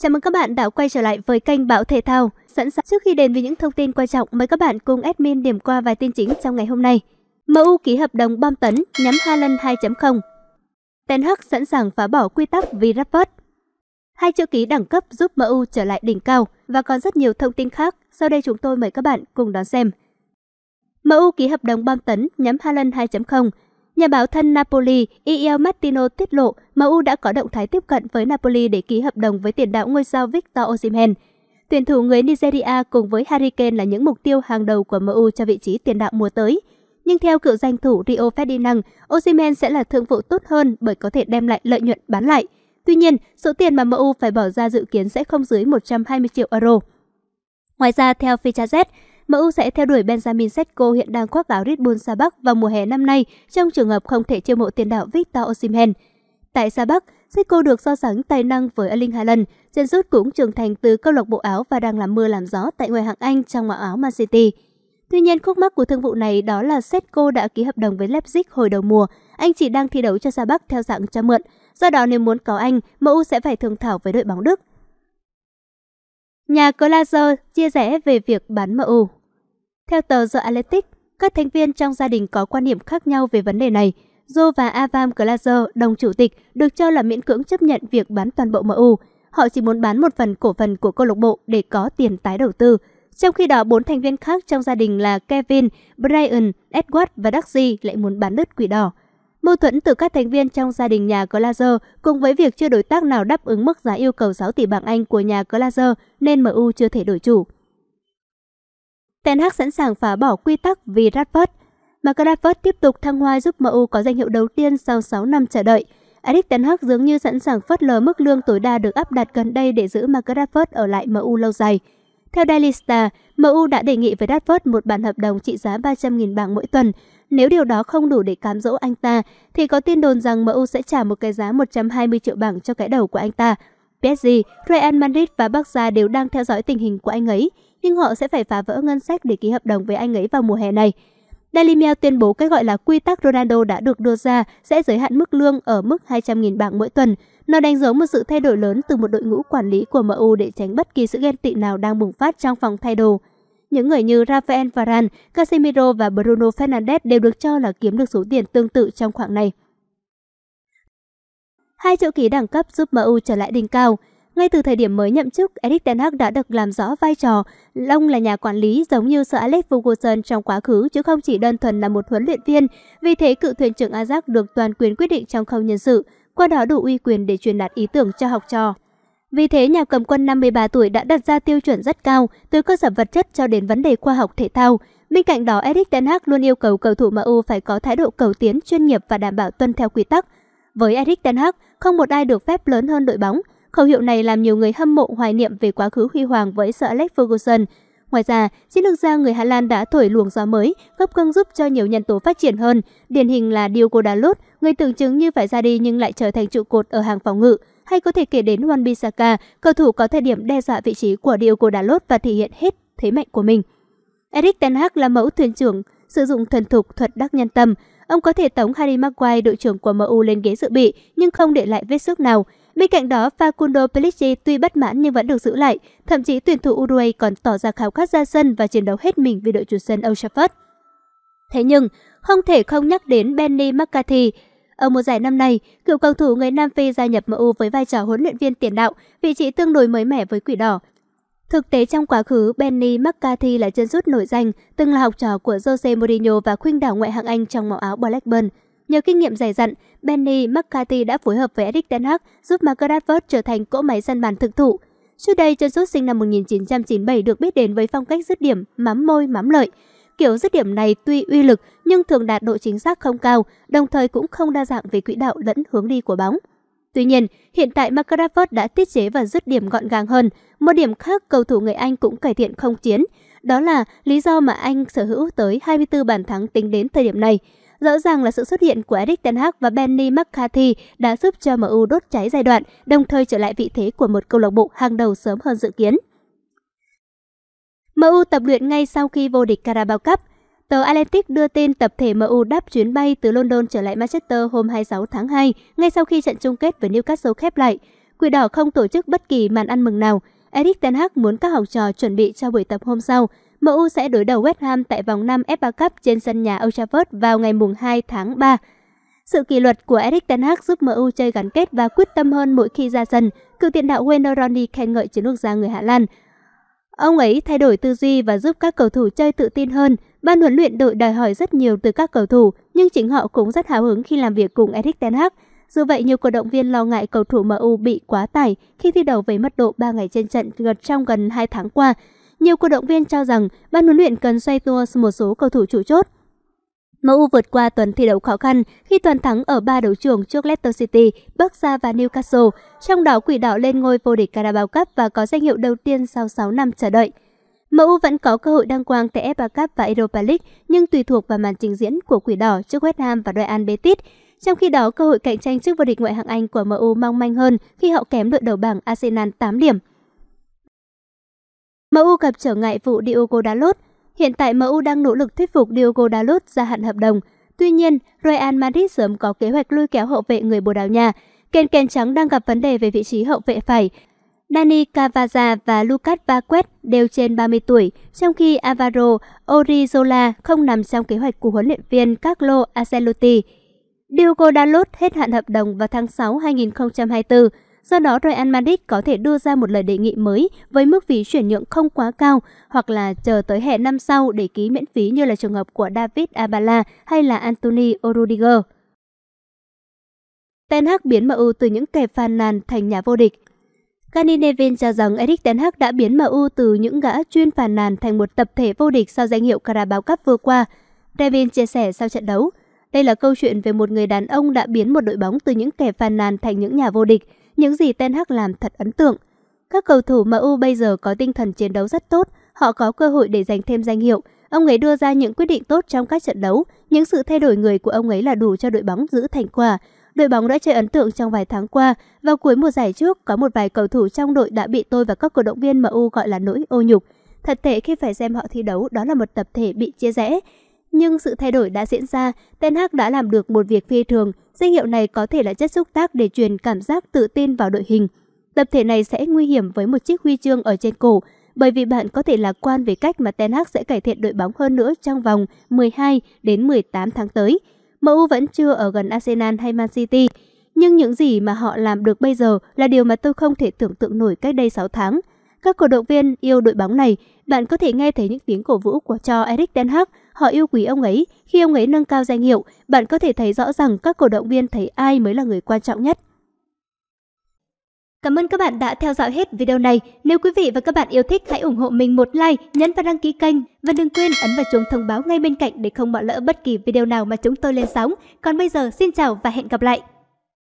Chào mừng các bạn đã quay trở lại với kênh Bảo Thể Thao. Sẵn sàng trước khi đến với những thông tin quan trọng, mời các bạn cùng admin điểm qua vài tin chính trong ngày hôm nay. MU ký hợp đồng bom tấn nhắm Haaland 2.0. Ten Hag sẵn sàng phá bỏ quy tắc vì Rashford. Hai chữ ký đẳng cấp giúp MU trở lại đỉnh cao và còn rất nhiều thông tin khác. Sau đây chúng tôi mời các bạn cùng đón xem. MU ký hợp đồng bom tấn nhắm Haaland 2.0 Nhà báo thân Napoli Iel Martino tiết lộ MU đã có động thái tiếp cận với Napoli để ký hợp đồng với tiền đạo ngôi sao Victor Osimhen. Tuyển thủ người Nigeria cùng với Harry Kane là những mục tiêu hàng đầu của MU cho vị trí tiền đạo mùa tới. Nhưng theo cựu danh thủ Rio Ferdinand, Osimhen sẽ là thương vụ tốt hơn bởi có thể đem lại lợi nhuận bán lại. Tuy nhiên, số tiền mà MU phải bỏ ra dự kiến sẽ không dưới 120 triệu euro. Ngoài ra, theo FichaZ, MU sẽ theo đuổi Benjamin Sesko hiện đang khoác áo Red Bull Sa Bắc vào mùa hè năm nay trong trường hợp không thể chiêu mộ tiền đạo Victor Osimhen. Tại Sa Bắc, Sesko được so sánh tài năng với Erling Haaland, chân sút cũng trưởng thành từ câu lạc bộ áo và đang làm mưa làm gió tại ngoại hạng Anh trong màu áo Man City. Tuy nhiên, khúc mắc của thương vụ này đó là Sesko đã ký hợp đồng với Leipzig hồi đầu mùa. Anh chỉ đang thi đấu cho Sa Bắc theo dạng cho mượn. Do đó, nếu muốn có anh, MU sẽ phải thương thảo với đội bóng Đức. Nhà Glazer chia sẻ về việc bán MU. Theo tờ The Athletic, các thành viên trong gia đình có quan điểm khác nhau về vấn đề này. Joe và Avam Glazer, đồng chủ tịch, được cho là miễn cưỡng chấp nhận việc bán toàn bộ MU. Họ chỉ muốn bán một phần cổ phần của câu lạc bộ để có tiền tái đầu tư. Trong khi đó, bốn thành viên khác trong gia đình là Kevin, Brian, Edward và Darcy lại muốn bán đứt quỷ đỏ. Mâu thuẫn từ các thành viên trong gia đình nhà Glazer cùng với việc chưa đối tác nào đáp ứng mức giá yêu cầu 6 tỷ bảng Anh của nhà Glazer nên MU chưa thể đổi chủ. Ten Hag sẵn sàng phá bỏ quy tắc vì Radford, Mà Rashford tiếp tục thăng hoa giúp MU có danh hiệu đầu tiên sau 6 năm chờ đợi. Eric Ten Hag dường như sẵn sàng phớt lờ mức lương tối đa được áp đặt gần đây để giữ Mark Rashford ở lại MU lâu dài. Theo Daily Star, MU đã đề nghị với Radford một bản hợp đồng trị giá 300.000 bảng mỗi tuần. Nếu điều đó không đủ để cám dỗ anh ta, thì có tin đồn rằng MU sẽ trả một cái giá 120 triệu bảng cho cái đầu của anh ta. PSG, Real Madrid và Barca đều đang theo dõi tình hình của anh ấy, nhưng họ sẽ phải phá vỡ ngân sách để ký hợp đồng với anh ấy vào mùa hè này. Daily Mail tuyên bố cái gọi là quy tắc Ronaldo đã được đưa ra sẽ giới hạn mức lương ở mức 200.000 bảng mỗi tuần. Nó đánh dấu một sự thay đổi lớn từ một đội ngũ quản lý của MU để tránh bất kỳ sự ghen tị nào đang bùng phát trong phòng thay đồ. Những người như Rafael Varane, Casemiro và Bruno Fernandes đều được cho là kiếm được số tiền tương tự trong khoảng này. Hai chữ ký đẳng cấp giúp MU trở lại đỉnh cao. Ngay từ thời điểm mới nhậm chức, Eric Ten Hag đã được làm rõ vai trò. Long là nhà quản lý giống như Sir Alex Ferguson trong quá khứ chứ không chỉ đơn thuần là một huấn luyện viên. Vì thế cựu thuyền trưởng Ajax được toàn quyền quyết định trong không nhân sự, qua đó đủ uy quyền để truyền đạt ý tưởng cho học trò. Vì thế nhà cầm quân 53 tuổi đã đặt ra tiêu chuẩn rất cao, từ cơ sở vật chất cho đến vấn đề khoa học thể thao. Bên cạnh đó, Eric Ten Hag luôn yêu cầu cầu thủ MU phải có thái độ cầu tiến, chuyên nghiệp và đảm bảo tuân theo quy tắc. Với Eric Ten Hag, không một ai được phép lớn hơn đội bóng. Khẩu hiệu này làm nhiều người hâm mộ hoài niệm về quá khứ huy hoàng với Sir Alex Ferguson. Ngoài ra, chiến lược gia người Hà Lan đã thổi luồng gió mới, góp cân giúp cho nhiều nhân tố phát triển hơn. Điển hình là Diogo Dalot, người tưởng chừng như phải ra đi nhưng lại trở thành trụ cột ở hàng phòng ngự. Hay có thể kể đến Wan Bissaka, cầu thủ có thời điểm đe dọa vị trí của Diogo Dalot và thể hiện hết thế mạnh của mình. Eric Ten Hag là mẫu thuyền trưởng, sử dụng thần thục thuật đắc nhân tâm, ông có thể tống Harry Maguire đội trưởng của MU lên ghế dự bị nhưng không để lại vết xước nào. Bên cạnh đó, Facundo Pellegrini tuy bất mãn nhưng vẫn được giữ lại, thậm chí tuyển thủ Uruguay còn tỏ ra khao khát ra sân và chiến đấu hết mình vì đội chủ sân Old Trafford. Thế nhưng, không thể không nhắc đến Benny McCarthy. Ở mùa giải năm nay, cựu cầu thủ người Nam Phi gia nhập MU với vai trò huấn luyện viên tiền đạo, vị trí tương đối mới mẻ với Quỷ Đỏ, Thực tế trong quá khứ, Benny McCarthy là chân sút nổi danh, từng là học trò của Jose Mourinho và khuyên đảo ngoại hạng Anh trong màu áo Blackburn. Nhờ kinh nghiệm dày dặn, Benny McCarthy đã phối hợp với Eric Ten Hag giúp McGrathwood trở thành cỗ máy săn bàn thực thụ. Trước đây, chân sút sinh năm 1997 được biết đến với phong cách dứt điểm mắm môi mắm lợi. Kiểu dứt điểm này tuy uy lực nhưng thường đạt độ chính xác không cao, đồng thời cũng không đa dạng về quỹ đạo lẫn hướng đi của bóng. Tuy nhiên, hiện tại Mark đã tiết chế và dứt điểm gọn gàng hơn. Một điểm khác cầu thủ người Anh cũng cải thiện không chiến. Đó là lý do mà Anh sở hữu tới 24 bàn thắng tính đến thời điểm này. Rõ ràng là sự xuất hiện của Eric Ten Hag và Benny McCarthy đã giúp cho MU đốt cháy giai đoạn, đồng thời trở lại vị thế của một câu lạc bộ hàng đầu sớm hơn dự kiến. MU tập luyện ngay sau khi vô địch Carabao Cup. Tờ Atlantic đưa tin tập thể MU đáp chuyến bay từ London trở lại Manchester hôm 26 tháng 2, ngay sau khi trận chung kết với Newcastle khép lại. Quỷ đỏ không tổ chức bất kỳ màn ăn mừng nào. Eric Ten Hag muốn các học trò chuẩn bị cho buổi tập hôm sau. MU sẽ đối đầu West Ham tại vòng 5 FA Cup trên sân nhà Old Trafford vào ngày 2 tháng 3. Sự kỷ luật của Eric Ten Hag giúp MU chơi gắn kết và quyết tâm hơn mỗi khi ra sân. Cựu tiền đạo Wayne Rooney khen ngợi chiến lược gia người Hà Lan. Ông ấy thay đổi tư duy và giúp các cầu thủ chơi tự tin hơn. Ban huấn luyện đội đòi hỏi rất nhiều từ các cầu thủ, nhưng chính họ cũng rất hào hứng khi làm việc cùng Erik Ten Hag. Dù vậy, nhiều cổ động viên lo ngại cầu thủ MU bị quá tải khi thi đấu với mất độ 3 ngày trên trận gần trong gần 2 tháng qua. Nhiều cổ động viên cho rằng ban huấn luyện cần xoay tua một số cầu thủ chủ chốt MU vượt qua tuần thi đấu khó khăn khi toàn thắng ở ba đấu trường trước Leicester City, Barca và Newcastle, trong đó quỷ đỏ lên ngôi vô địch Carabao Cup và có danh hiệu đầu tiên sau 6 năm chờ đợi. MU vẫn có cơ hội đăng quang tại FA Cup và Europa League nhưng tùy thuộc vào màn trình diễn của quỷ đỏ trước West Ham và Real Betis. Trong khi đó, cơ hội cạnh tranh trước vô địch ngoại hạng Anh của MU mong manh hơn khi họ kém đội đầu bảng Arsenal 8 điểm. MU gặp trở ngại vụ Diogo Dalot, Hiện tại MU đang nỗ lực thuyết phục Diogo Dalot gia hạn hợp đồng. Tuy nhiên, Real Madrid sớm có kế hoạch lôi kéo hậu vệ người Bồ Đào Nha. Kèn kèn trắng đang gặp vấn đề về vị trí hậu vệ phải. Dani Cavaza và Lucas Vaquet đều trên 30 tuổi, trong khi Alvaro Orizola không nằm trong kế hoạch của huấn luyện viên Carlo Ancelotti. Diogo Dalot hết hạn hợp đồng vào tháng 6 2024. Do đó Real Madrid có thể đưa ra một lời đề nghị mới với mức phí chuyển nhượng không quá cao hoặc là chờ tới hè năm sau để ký miễn phí như là trường hợp của David Abala hay là Anthony Rudiger. Ten Hag biến MU từ những kẻ phàn nàn thành nhà vô địch. Gary Neville cho rằng Eric Ten Hag đã biến MU từ những gã chuyên phàn nàn thành một tập thể vô địch sau danh hiệu Carabao Cup vừa qua. Neville chia sẻ sau trận đấu, đây là câu chuyện về một người đàn ông đã biến một đội bóng từ những kẻ phàn nàn thành những nhà vô địch những gì Ten Hag làm thật ấn tượng. Các cầu thủ MU bây giờ có tinh thần chiến đấu rất tốt, họ có cơ hội để giành thêm danh hiệu. Ông ấy đưa ra những quyết định tốt trong các trận đấu, những sự thay đổi người của ông ấy là đủ cho đội bóng giữ thành quả. Đội bóng đã chơi ấn tượng trong vài tháng qua. Vào cuối mùa giải trước, có một vài cầu thủ trong đội đã bị tôi và các cổ động viên MU gọi là nỗi ô nhục. Thật tệ khi phải xem họ thi đấu, đó là một tập thể bị chia rẽ nhưng sự thay đổi đã diễn ra, Ten Hag đã làm được một việc phi thường, danh hiệu này có thể là chất xúc tác để truyền cảm giác tự tin vào đội hình. Tập thể này sẽ nguy hiểm với một chiếc huy chương ở trên cổ, bởi vì bạn có thể lạc quan về cách mà Ten Hag sẽ cải thiện đội bóng hơn nữa trong vòng 12 đến 18 tháng tới. MU vẫn chưa ở gần Arsenal hay Man City, nhưng những gì mà họ làm được bây giờ là điều mà tôi không thể tưởng tượng nổi cách đây 6 tháng – các cổ động viên yêu đội bóng này, bạn có thể nghe thấy những tiếng cổ vũ của cho Eric Ten Hag. Họ yêu quý ông ấy. Khi ông ấy nâng cao danh hiệu, bạn có thể thấy rõ rằng các cổ động viên thấy ai mới là người quan trọng nhất. Cảm ơn các bạn đã theo dõi hết video này. Nếu quý vị và các bạn yêu thích, hãy ủng hộ mình một like, nhấn và đăng ký kênh. Và đừng quên ấn vào chuông thông báo ngay bên cạnh để không bỏ lỡ bất kỳ video nào mà chúng tôi lên sóng. Còn bây giờ, xin chào và hẹn gặp lại!